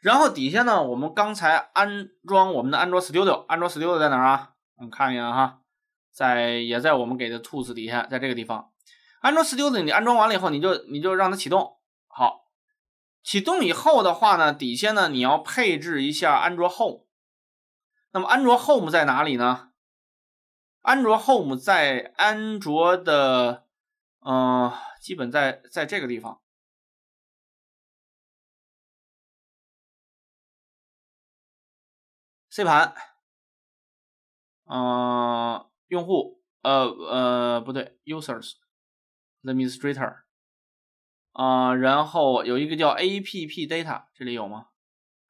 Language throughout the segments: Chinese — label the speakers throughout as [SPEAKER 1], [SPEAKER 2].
[SPEAKER 1] 然后底下呢，我们刚才安装我们的安卓 Studio，安卓 Studio 在哪儿啊？我们看一眼哈，在也在我们给的 tools 底下，在这个地方。安卓 Studio 你安装完了以后，你就你就让它启动。好，启动以后的话呢，底下呢你要配置一下安卓 Home。那么安卓 Home 在哪里呢？安卓 Home 在安卓的，嗯，基本在在这个地方。C 盘，嗯，用户，呃呃，不对，users，administrator，啊，然后有一个叫 appdata，这里有吗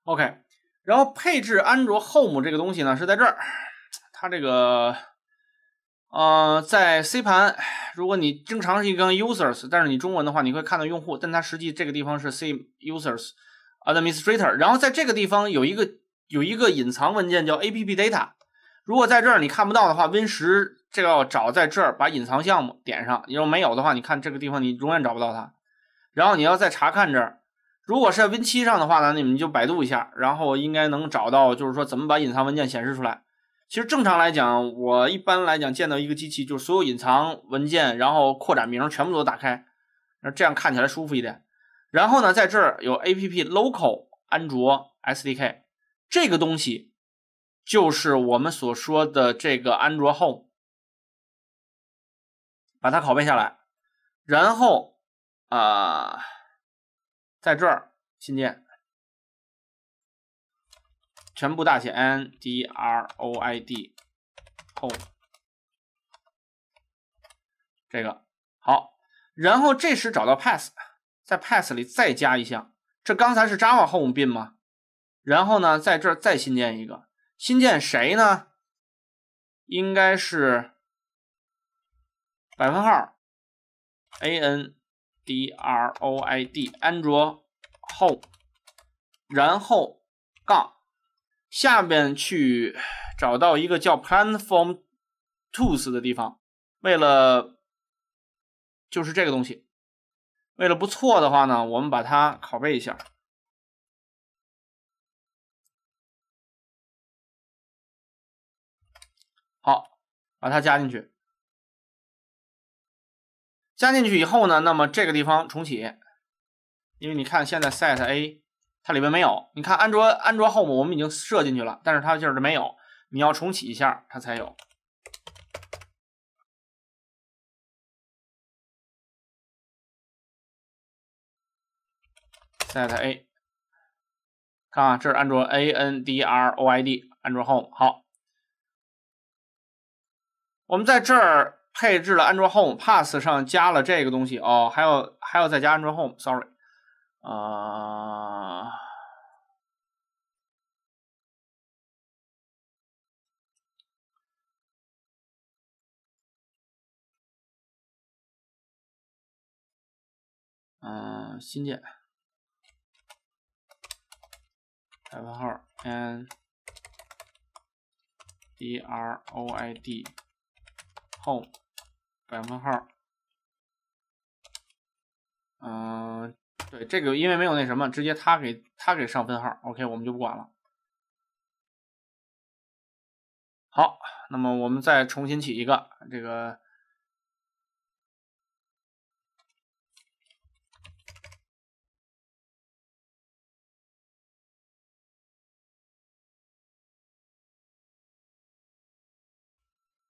[SPEAKER 1] ？OK，然后配置安卓 home 这个东西呢是在这儿，它这个，呃，在 C 盘，如果你经常是一根 users，但是你中文的话，你会看到用户，但它实际这个地方是 C users administrator，然后在这个地方有一个。有一个隐藏文件叫 appdata，如果在这儿你看不到的话，Win 十这要找在这儿把隐藏项目点上，你要没有的话，你看这个地方你永远找不到它。然后你要再查看这儿，如果是在 Win 七上的话呢，你们就百度一下，然后应该能找到，就是说怎么把隐藏文件显示出来。其实正常来讲，我一般来讲见到一个机器就是所有隐藏文件，然后扩展名全部都打开，那这样看起来舒服一点。然后呢，在这儿有 applocal 安卓 SDK。这个东西就是我们所说的这个安卓 home，把它拷贝下
[SPEAKER 2] 来，然后啊，在这儿新建，全部大写 n d r o
[SPEAKER 1] i d home 这个好，然后这时找到 p a s s 在 p a s s 里再加一项，这刚才是 Java home bin 吗？然后呢，在这儿再新建一个，新建谁呢？应该是百分号 A N D R O I D 安卓后，然后杠下边去找到一个叫 Platform Tools 的地方，为了就是这个东西，为了不错的话呢，我们把它拷贝一下。
[SPEAKER 2] 把它加进去，
[SPEAKER 1] 加进去以后呢，那么这个地方重启，因为你看现在 set a 它里面没有，你看安卓安卓 home 我们已经设进去了，但是它就是没有，你要重启一下它才有。set a，看啊，这是安卓 A N D R O I D 安卓 home 好。我们在这儿配置了安卓 home pass 上加了这个东西哦还要还要再加安卓 home sorry 啊
[SPEAKER 2] 啊新建 m 号 n
[SPEAKER 1] mdr o i d 后百分号，嗯，对，这个因为没有那什么，直接他给他给上分号，OK，我们就不管了。
[SPEAKER 2] 好，那么我们再重新起一个这个。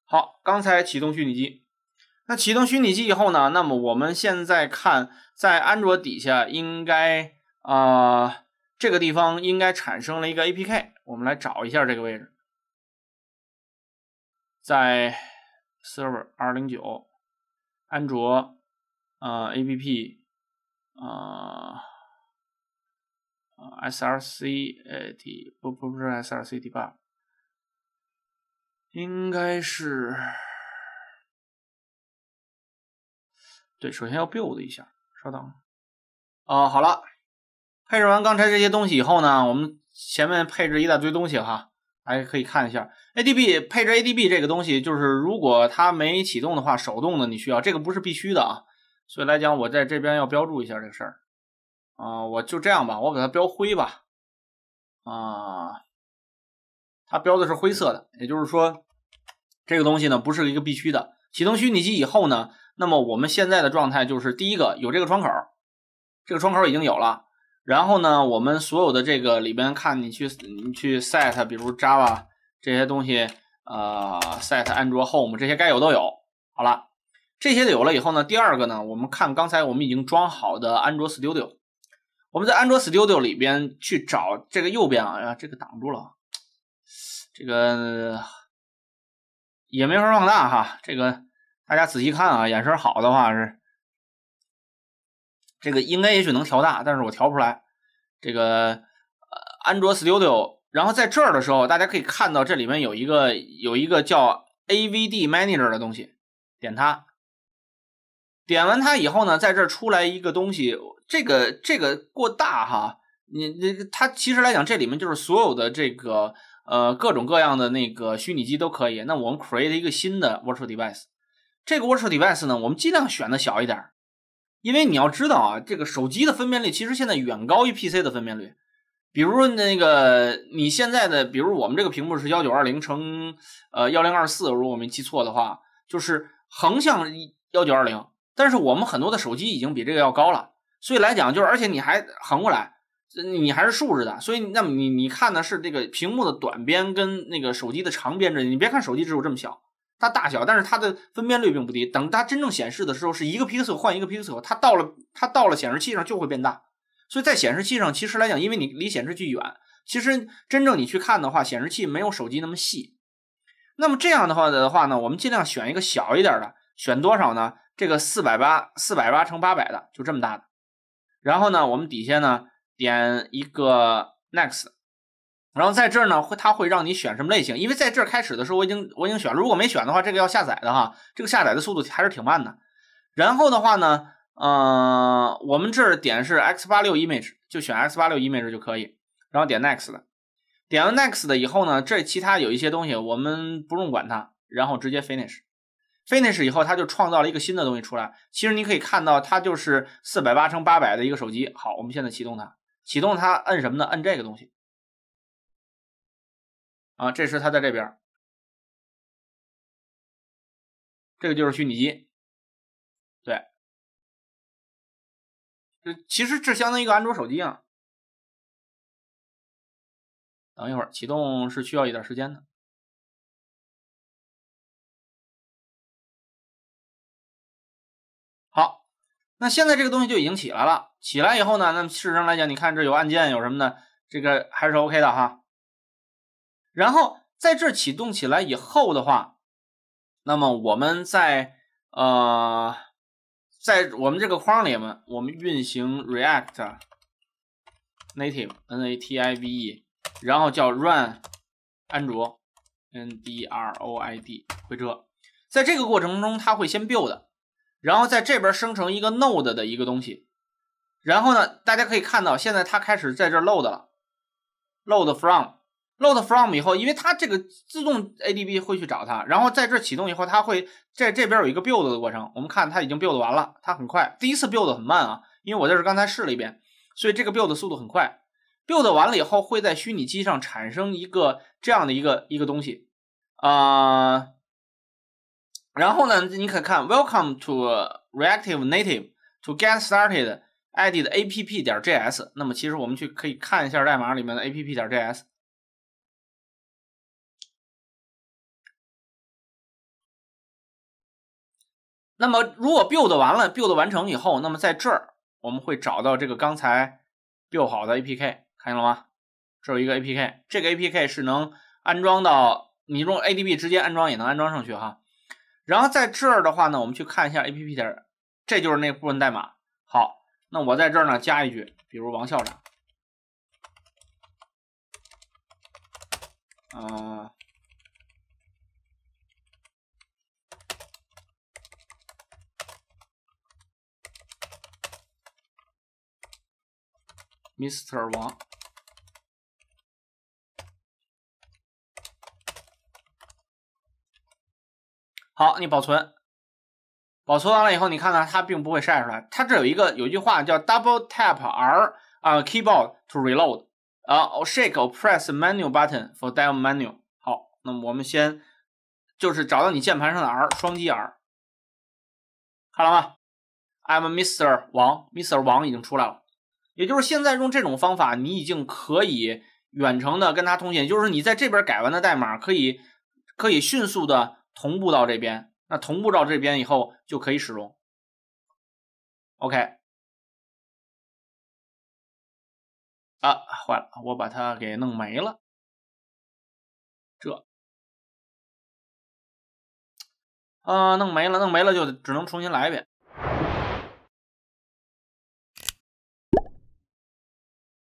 [SPEAKER 1] 好，刚才启动虚拟机，那启动虚拟机以后呢？那么我们现在看，在安卓底下应该啊，这个地方应该产生了一个 APK，我们来找一下这个位置，在 server 二零九，安卓，呃，APP，啊啊，SRC 呃，不不不是 SRCD 八。
[SPEAKER 2] 应该是，
[SPEAKER 1] 对，首先要 build 一下，稍等，啊，好了，配置完刚才这些东西以后呢，我们前面配置一大堆东西哈，大家可以看一下 adb 配置 adb 这个东西，就是如果它没启动的话，手动的你需要这个不是必须的啊，所以来讲我在这边要标注一下这个事儿，啊，我就这样吧，我给它标灰吧，啊，它标的是灰色的，也就是说。这个东西呢，不是一个必须的。启动虚拟机以后呢，那么我们现在的状态就是：第一个有这个窗口，这个窗口已经有了。然后呢，我们所有的这个里边，看你去你去 set，比如 Java 这些东西，呃，set 安卓 Home 这些该有都有。好了，这些有了以后呢，第二个呢，我们看刚才我们已经装好的安卓 Studio。我们在安卓 Studio 里边去找这个右边啊，呀，这个挡住了，这个。也没法放大哈，这个大家仔细看啊，眼神好的话是，这个应该也许能调大，但是我调不出来。这个呃，安卓 Studio，然后在这儿的时候，大家可以看到这里面有一个有一个叫 AVD Manager 的东西，点它，点完它以后呢，在这儿出来一个东西，这个这个过大哈，你你它其实来讲，这里面就是所有的这个。呃，各种各样的那个虚拟机都可以。那我们 create 一个新的 virtual device，这个 virtual device 呢，我们尽量选的小一点儿，因为你要知道啊，这个手机的分辨率其实现在远高于 PC 的分辨率。比如那个你现在的，比如我们这个屏幕是幺九二零乘呃幺零二四，如果我没记错的话，就是横向幺九二零。但是我们很多的手机已经比这个要高了，所以来讲就是，而且你还横过来。你还是竖着的，所以那么你你看的是这个屏幕的短边跟那个手机的长边这，你别看手机只有这么小，它大小，但是它的分辨率并不低。等它真正显示的时候，是一个 pixel 换一个 pixel，它到了它到了显示器上就会变大。所以在显示器上，其实来讲，因为你离显示器远，其实真正你去看的话，显示器没有手机那么细。那么这样的话的话呢，我们尽量选一个小一点的，选多少呢？这个四百八四百八乘八百的，就这么大的。然后呢，我们底下呢。点一个 next，然后在这儿呢会它会让你选什么类型，因为在这儿开始的时候我已经我已经选了，如果没选的话，这个要下载的哈，这个下载的速度还是挺慢的。然后的话呢，呃，我们这儿点是 X86 image，就选 X86 image 就可以，然后点 next，点完 next 的以后呢，这其他有一些东西我们不用管它，然后直接 finish，finish 以后它就创造了一个新的东西出来。其实你可以看到它就是四百八乘八百的一个手机。好，我们现在启动它。启动它，摁什么呢？摁这个东西啊，这是它在这边，
[SPEAKER 2] 这个就是虚拟机，对，其实这相当于一个安卓手机一样。等一会儿启动是需要一点时间的。
[SPEAKER 1] 那现在这个东西就已经起来了，起来以后呢，那么事实上来讲，你看这有按键有什么的，这个还是 OK 的哈。然后在这启动起来以后的话，那么我们在呃，在我们这个框里面，我们运行 react native n a t i v e，然后叫 run 安卓 n d r o i d 回车，在这个过程中，它会先 build。然后在这边生成一个 node 的一个东西，然后呢，大家可以看到，现在它开始在这 load 了，load from load from 以后，因为它这个自动 ADB 会去找它，然后在这启动以后，它会在这边有一个 build 的过程。我们看它已经 build 完了，它很快。第一次 build 很慢啊，因为我在这刚才试了一遍，所以这个 build 速度很快。build 完了以后，会在虚拟机上产生一个这样的一个一个东西，啊。然后呢，你可看 Welcome to Reactive Native to get started added app. 点 js。那么其实我们去可以看一下代码里面的 app. 点 js。
[SPEAKER 2] 那么如果 build 完
[SPEAKER 1] 了，build 完成以后，那么在这儿我们会找到这个刚才 build 好的 APK，看见了吗？这有一个 APK，这个 APK 是能安装到你用 ADB 直接安装也能安装上去哈。然后在这儿的话呢，我们去看一下 A P P 的，这就是那部分代码。好，那我在这儿呢加一句，比如王校长，啊
[SPEAKER 2] ，Mr. 王。
[SPEAKER 1] 好，你保存，保存完了以后，你看看它并不会晒出来，它这有一个有一句话叫 “double tap r 啊，keyboard to reload 啊，shake，press or menu button for demo menu”。好，那么我们先就是找到你键盘上的 r，双击 r，看了吗？I'm Mister 王，Mister 王已经出来了，也就是现在用这种方法，你已经可以远程的跟他通信，就是你在这边改完的代码，可以可以迅速的。同步到这边，那同步到这边以后就可以使用。
[SPEAKER 2] OK，啊，坏了，我把它给弄没了。这，啊，弄没了，弄没了就只能重新来一遍。